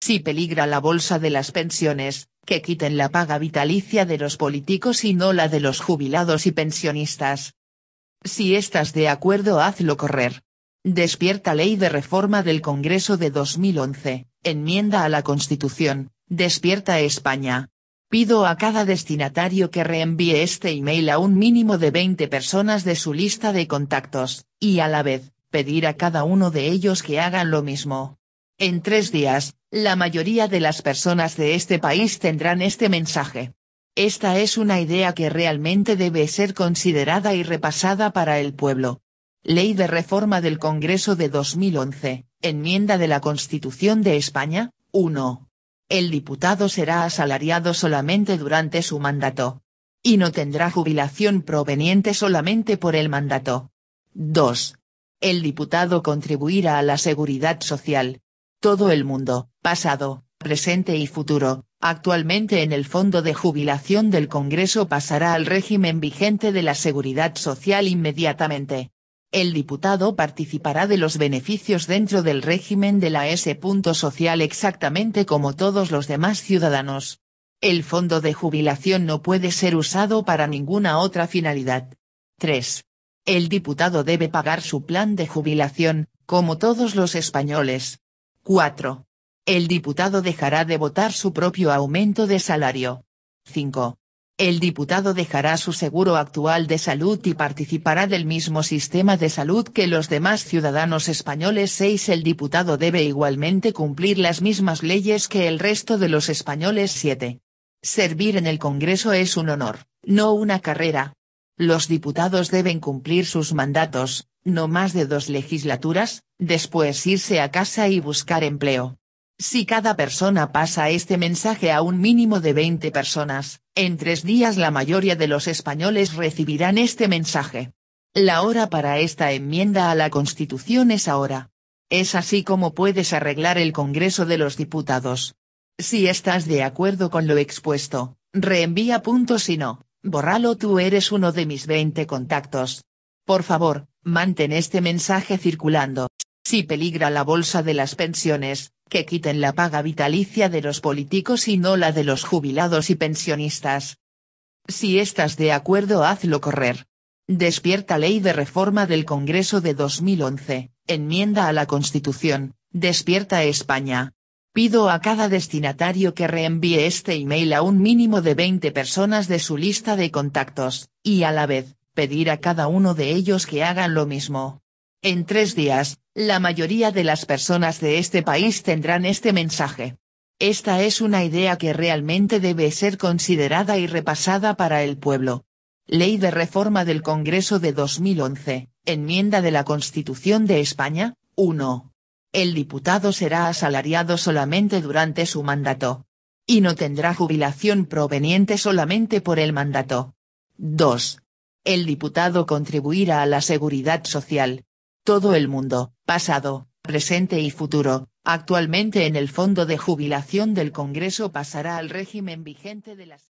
Si peligra la bolsa de las pensiones, que quiten la paga vitalicia de los políticos y no la de los jubilados y pensionistas. Si estás de acuerdo, hazlo correr. Despierta Ley de Reforma del Congreso de 2011, enmienda a la Constitución, despierta España. Pido a cada destinatario que reenvíe este email a un mínimo de 20 personas de su lista de contactos, y a la vez, pedir a cada uno de ellos que hagan lo mismo. En tres días, la mayoría de las personas de este país tendrán este mensaje. Esta es una idea que realmente debe ser considerada y repasada para el pueblo. Ley de Reforma del Congreso de 2011, enmienda de la Constitución de España, 1. El diputado será asalariado solamente durante su mandato. Y no tendrá jubilación proveniente solamente por el mandato. 2. El diputado contribuirá a la seguridad social, todo el mundo, pasado, presente y futuro, actualmente en el Fondo de Jubilación del Congreso pasará al régimen vigente de la Seguridad Social inmediatamente. El diputado participará de los beneficios dentro del régimen de la S. Social exactamente como todos los demás ciudadanos. El fondo de jubilación no puede ser usado para ninguna otra finalidad. 3. El diputado debe pagar su plan de jubilación, como todos los españoles, 4. El diputado dejará de votar su propio aumento de salario. 5. El diputado dejará su seguro actual de salud y participará del mismo sistema de salud que los demás ciudadanos españoles. 6. El diputado debe igualmente cumplir las mismas leyes que el resto de los españoles. 7. Servir en el Congreso es un honor, no una carrera. Los diputados deben cumplir sus mandatos, no más de dos legislaturas, después irse a casa y buscar empleo. Si cada persona pasa este mensaje a un mínimo de 20 personas, en tres días la mayoría de los españoles recibirán este mensaje. La hora para esta enmienda a la Constitución es ahora. Es así como puedes arreglar el Congreso de los Diputados. Si estás de acuerdo con lo expuesto, reenvía punto si no, borralo tú eres uno de mis 20 contactos. Por favor, Mantén este mensaje circulando. Si peligra la bolsa de las pensiones, que quiten la paga vitalicia de los políticos y no la de los jubilados y pensionistas. Si estás de acuerdo, hazlo correr. Despierta Ley de Reforma del Congreso de 2011, enmienda a la Constitución, despierta España. Pido a cada destinatario que reenvíe este email a un mínimo de 20 personas de su lista de contactos, y a la vez, pedir a cada uno de ellos que hagan lo mismo. En tres días, la mayoría de las personas de este país tendrán este mensaje. Esta es una idea que realmente debe ser considerada y repasada para el pueblo. Ley de Reforma del Congreso de 2011, enmienda de la Constitución de España, 1. El diputado será asalariado solamente durante su mandato. Y no tendrá jubilación proveniente solamente por el mandato. 2 el diputado contribuirá a la seguridad social. Todo el mundo, pasado, presente y futuro, actualmente en el Fondo de Jubilación del Congreso pasará al régimen vigente de las...